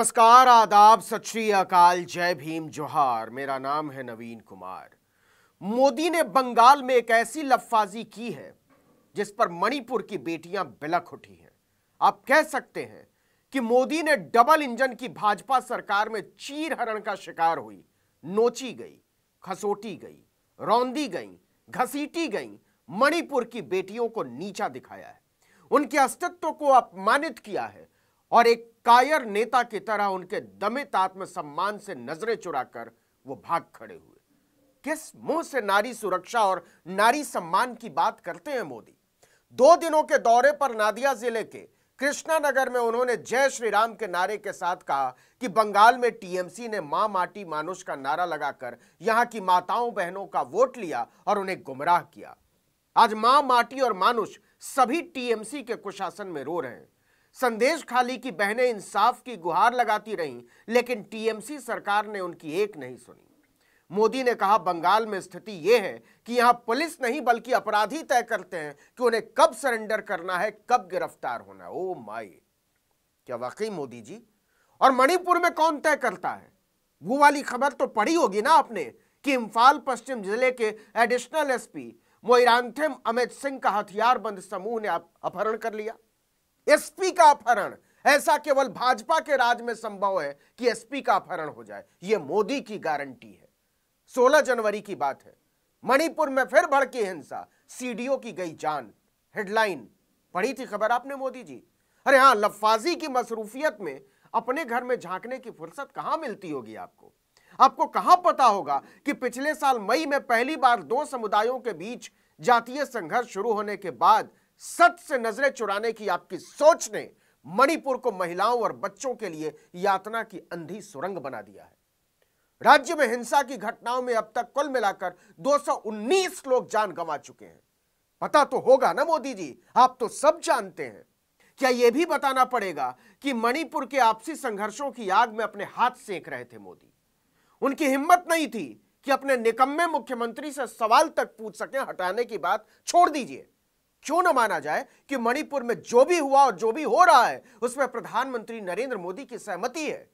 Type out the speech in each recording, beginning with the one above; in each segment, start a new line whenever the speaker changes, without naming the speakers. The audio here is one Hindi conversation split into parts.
नमस्कार आदाब सत श्री अकाल जय भीम जोहार मेरा नाम है नवीन कुमार मोदी ने बंगाल में एक ऐसी लफाजी की है जिस पर मणिपुर की बेटियां बिलख उठी हैं आप कह सकते हैं कि मोदी ने डबल इंजन की भाजपा सरकार में चीर हरण का शिकार हुई नोची गई खसोटी गई रौंदी गई घसीटी गई मणिपुर की बेटियों को नीचा दिखाया है उनके अस्तित्व को अपमानित किया है और एक कायर नेता की तरह उनके दमित आत्मसम्मान से नजरें चुराकर वो भाग खड़े हुए किस मुंह से नारी सुरक्षा और नारी सम्मान की बात करते हैं मोदी दो दिनों के दौरे पर नादिया जिले के कृष्णानगर में उन्होंने जय श्री राम के नारे के साथ कहा कि बंगाल में टीएमसी ने मां माटी मानुष का नारा लगाकर यहां की माताओं बहनों का वोट लिया और उन्हें गुमराह किया आज मां माटी और मानुष सभी टीएमसी के कुशासन में रो रहे हैं संदेश खाली की बहनें इंसाफ की गुहार लगाती रहीं लेकिन टीएमसी सरकार ने उनकी एक नहीं सुनी मोदी ने कहा बंगाल में स्थिति यह है कि यहां पुलिस नहीं बल्कि अपराधी तय करते हैं कि उन्हें कब सरेंडर करना है कब गिरफ्तार होना है ओ oh माई क्या वाकई मोदी जी और मणिपुर में कौन तय करता है वो वाली खबर तो पढ़ी होगी ना आपने कि इम्फाल पश्चिम जिले के एडिशनल एसपी मोइरानथेम अमित सिंह का हथियारबंद समूह ने अपहरण कर लिया एसपी का अपहरण ऐसा केवल भाजपा के राज में संभव है कि एसपी का अपहरण हो जाए यह मोदी की गारंटी है 16 जनवरी की बात है मणिपुर में फिर भड़की हिंसा सीडीओ की गई जान हेडलाइन पढ़ी थी खबर आपने मोदी जी अरे हाँ लफाजी की मसरूफियत में अपने घर में झांकने की फुर्सत कहां मिलती होगी आपको आपको कहां पता होगा कि पिछले साल मई में पहली बार दो समुदायों के बीच जातीय संघर्ष शुरू होने के बाद सच से नजरें चुराने की आपकी सोच ने मणिपुर को महिलाओं और बच्चों के लिए यातना की अंधी सुरंग बना दिया है राज्य में हिंसा की घटनाओं में अब तक कुल मिलाकर 219 लोग जान गंवा चुके हैं पता तो होगा ना मोदी जी आप तो सब जानते हैं क्या यह भी बताना पड़ेगा कि मणिपुर के आपसी संघर्षों की आग में अपने हाथ सेक रहे थे मोदी उनकी हिम्मत नहीं थी कि अपने निकम्मे मुख्यमंत्री से सवाल तक पूछ सके हटाने की बात छोड़ दीजिए क्यों ना माना जाए कि मणिपुर में जो भी हुआ और जो भी हो रहा है उसमें प्रधानमंत्री नरेंद्र मोदी की सहमति है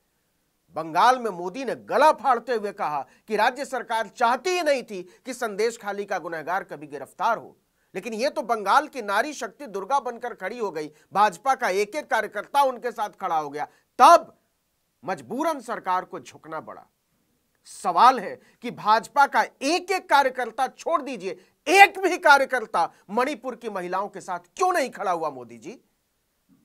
बंगाल में मोदी ने गला फाड़ते हुए कहा कि राज्य सरकार चाहती ही नहीं थी कि संदेश खाली का गुनहगार कभी गिरफ्तार हो लेकिन यह तो बंगाल की नारी शक्ति दुर्गा बनकर खड़ी हो गई भाजपा का एक एक कार्यकर्ता उनके साथ खड़ा हो गया तब मजबूरन सरकार को झुकना पड़ा सवाल है कि भाजपा का एक एक कार्यकर्ता छोड़ दीजिए एक भी कार्यकर्ता मणिपुर की महिलाओं के साथ क्यों नहीं खड़ा हुआ मोदी जी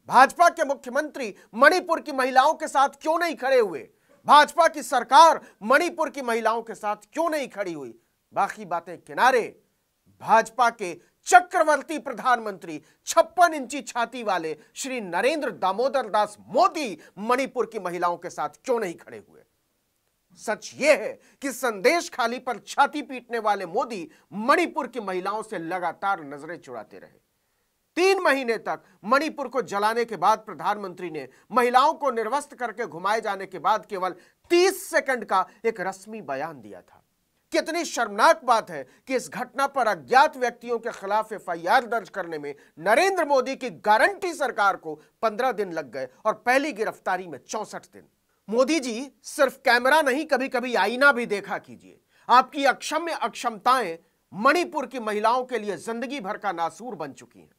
भाजपा के मुख्यमंत्री मणिपुर की महिलाओं के साथ क्यों नहीं खड़े हुए भाजपा की सरकार मणिपुर की महिलाओं के साथ क्यों नहीं खड़ी हुई बाकी बातें किनारे भाजपा के चक्रवर्ती प्रधानमंत्री छप्पन इंची छाती वाले श्री नरेंद्र दामोदर दास मोदी मणिपुर की महिलाओं के साथ क्यों नहीं खड़े हुए सच यह है कि संदेश खाली पर छाती पीटने वाले मोदी मणिपुर की महिलाओं से लगातार नजरें चुराते रहे तीन महीने तक मणिपुर को जलाने के बाद प्रधानमंत्री ने महिलाओं को निर्वस्त करके घुमाए जाने के बाद केवल 30 सेकंड का एक रस्मी बयान दिया था कितनी शर्मनाक बात है कि इस घटना पर अज्ञात व्यक्तियों के खिलाफ एफआईआर दर्ज करने में नरेंद्र मोदी की गारंटी सरकार को 15 दिन लग गए और पहली गिरफ्तारी में चौसठ दिन मोदी जी सिर्फ कैमरा नहीं कभी कभी आईना भी देखा कीजिए आपकी अक्षम्य अक्षमताएं मणिपुर की महिलाओं के लिए जिंदगी भर का नासूर बन चुकी हैं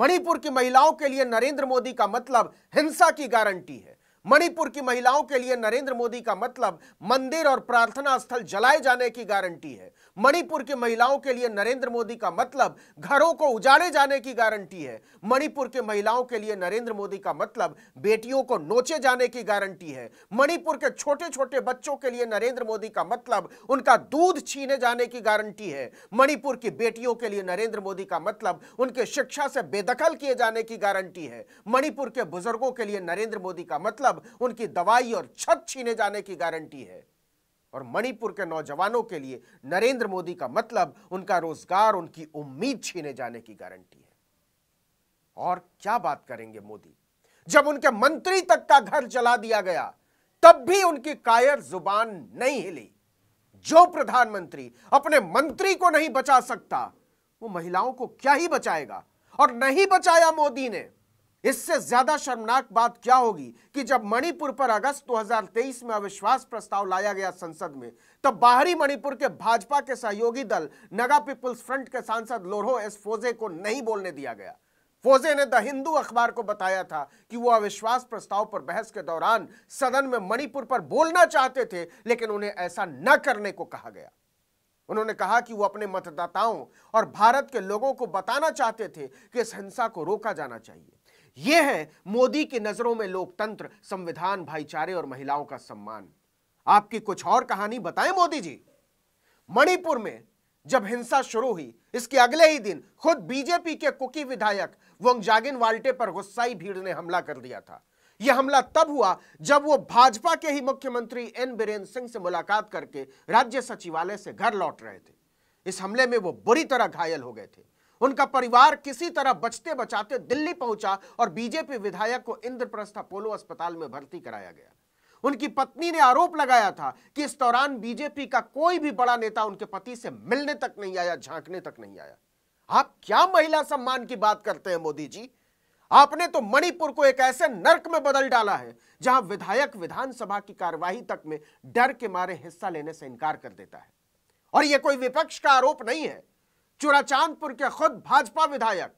मणिपुर की महिलाओं के लिए नरेंद्र मोदी का मतलब हिंसा की गारंटी है मणिपुर की महिलाओं के लिए नरेंद्र मोदी का मतलब मंदिर और प्रार्थना स्थल जलाए जाने की गारंटी है मणिपुर की महिलाओं के लिए नरेंद्र मोदी का मतलब घरों को उजाड़े जाने की गारंटी है मणिपुर के महिलाओं के लिए नरेंद्र मोदी का मतलब बेटियों को नोचे जाने की गारंटी है मणिपुर के छोटे छोटे बच्चों के लिए नरेंद्र मोदी का मतलब उनका दूध छीने जाने की गारंटी है मणिपुर की बेटियों के लिए नरेंद्र मोदी का मतलब उनके शिक्षा से बेदखल किए जाने की गारंटी है मणिपुर के बुजुर्गों के लिए नरेंद्र मोदी का मतलब उनकी दवाई और छत छीने जाने की गारंटी है और मणिपुर के नौजवानों के लिए नरेंद्र मोदी का मतलब उनका रोजगार उनकी उम्मीद छीने जाने की गारंटी है और क्या बात करेंगे मोदी जब उनके मंत्री तक का घर जला दिया गया तब भी उनकी कायर जुबान नहीं हिली जो प्रधानमंत्री अपने मंत्री को नहीं बचा सकता वो महिलाओं को क्या ही बचाएगा और नहीं बचाया मोदी ने इससे ज्यादा शर्मनाक बात क्या होगी कि जब मणिपुर पर अगस्त 2023 में अविश्वास प्रस्ताव लाया गया संसद में तब बाहरी मणिपुर के भाजपा के सहयोगी दल नगा पीपुल्स फ्रंट के सांसद लोरो एस फोजे को नहीं बोलने दिया गया फोजे ने द हिंदू अखबार को बताया था कि वो अविश्वास प्रस्ताव पर बहस के दौरान सदन में मणिपुर पर बोलना चाहते थे लेकिन उन्हें ऐसा न करने को कहा गया उन्होंने कहा कि वो अपने मतदाताओं और भारत के लोगों को बताना चाहते थे कि इस हिंसा को रोका जाना चाहिए ये है मोदी की नजरों में लोकतंत्र संविधान भाईचारे और महिलाओं का सम्मान आपकी कुछ और कहानी बताएं मोदी जी मणिपुर में जब हिंसा शुरू हुई इसके अगले ही दिन खुद बीजेपी के कुकी विधायक वोंगजागिन वाल्टे पर गुस्साई भीड़ ने हमला कर दिया था यह हमला तब हुआ जब वो भाजपा के ही मुख्यमंत्री एन बीरेन्द्र सिंह से मुलाकात करके राज्य सचिवालय से घर लौट रहे थे इस हमले में वो बुरी तरह घायल हो गए थे उनका परिवार किसी तरह बचते बचाते दिल्ली पहुंचा और बीजेपी विधायक को इंद्रप्रस्थ अपोलो अस्पताल में भर्ती कराया गया उनकी पत्नी ने आरोप लगाया था कि इस दौरान बीजेपी का कोई भी बड़ा नेता उनके पति से मिलने तक नहीं आया झांकने तक नहीं आया आप क्या महिला सम्मान की बात करते हैं मोदी जी आपने तो मणिपुर को एक ऐसे नर्क में बदल डाला है जहां विधायक विधानसभा की कार्यवाही तक में डर के मारे हिस्सा लेने से इनकार कर देता है और यह कोई विपक्ष का आरोप नहीं है चुराचांदपुर के खुद भाजपा विधायक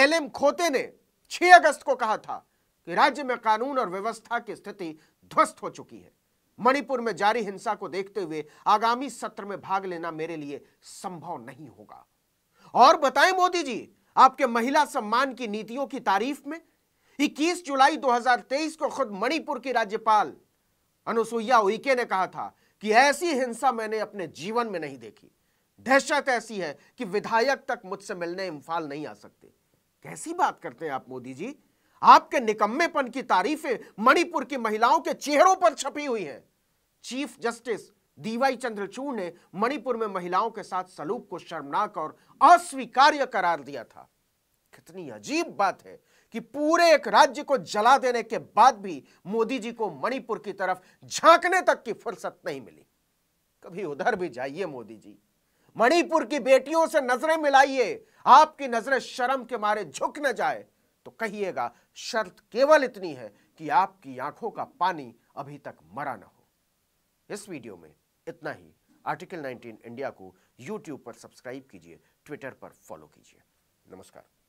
एलएम खोते ने 6 अगस्त को कहा था कि राज्य में कानून और व्यवस्था की स्थिति ध्वस्त हो चुकी है मणिपुर में जारी हिंसा को देखते हुए आगामी सत्र में भाग लेना मेरे लिए संभव नहीं होगा और बताएं मोदी जी आपके महिला सम्मान की नीतियों की तारीफ में 21 जुलाई 2023 को खुद मणिपुर की राज्यपाल अनुसुईया उइके ने कहा था कि ऐसी हिंसा मैंने अपने जीवन में नहीं देखी दहशत ऐसी है कि विधायक तक मुझसे मिलने इम्फाल नहीं आ सकते कैसी बात करते हैं आप मोदी जी आपके निकम्मेपन की तारीफें मणिपुर की महिलाओं के चेहरों पर छपी हुई हैं चीफ जस्टिस दीवाई चंद्रचूड़ ने मणिपुर में महिलाओं के साथ सलूक को शर्मनाक और अस्वीकार्य करार दिया था कितनी अजीब बात है कि पूरे एक राज्य को जला देने के बाद भी मोदी जी को मणिपुर की तरफ झांकने तक की फुर्सत नहीं मिली कभी उधर भी जाइए मोदी जी मणिपुर की बेटियों से नजरें मिलाइए आपकी नजरें शर्म के मारे झुक न जाए तो कहिएगा शर्त केवल इतनी है कि आपकी आंखों का पानी अभी तक मरा ना हो इस वीडियो में इतना ही आर्टिकल 19 इंडिया को यूट्यूब पर सब्सक्राइब कीजिए ट्विटर पर फॉलो कीजिए नमस्कार